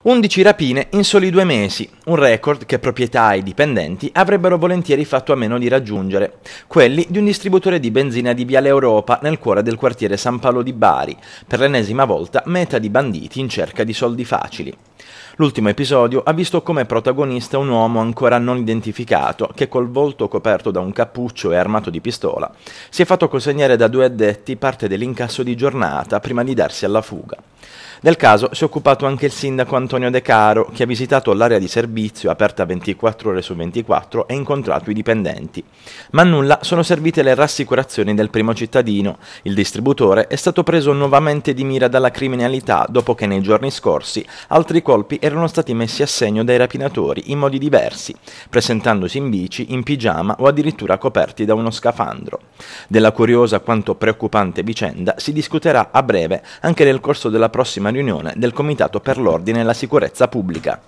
11 rapine in soli due mesi, un record che proprietà e dipendenti avrebbero volentieri fatto a meno di raggiungere, quelli di un distributore di benzina di Viale Europa nel cuore del quartiere San Paolo di Bari, per l'ennesima volta meta di banditi in cerca di soldi facili. L'ultimo episodio ha visto come protagonista un uomo ancora non identificato che col volto coperto da un cappuccio e armato di pistola si è fatto consegnare da due addetti parte dell'incasso di giornata prima di darsi alla fuga. Del caso si è occupato anche il sindaco Antonio De Caro, che ha visitato l'area di servizio aperta 24 ore su 24 e incontrato i dipendenti. Ma a nulla sono servite le rassicurazioni del primo cittadino. Il distributore è stato preso nuovamente di mira dalla criminalità dopo che nei giorni scorsi altri colpi erano stati messi a segno dai rapinatori in modi diversi, presentandosi in bici, in pigiama o addirittura coperti da uno scafandro. Della curiosa quanto preoccupante vicenda si discuterà a breve anche nel corso della prossima prossima riunione del Comitato per l'Ordine e la Sicurezza Pubblica.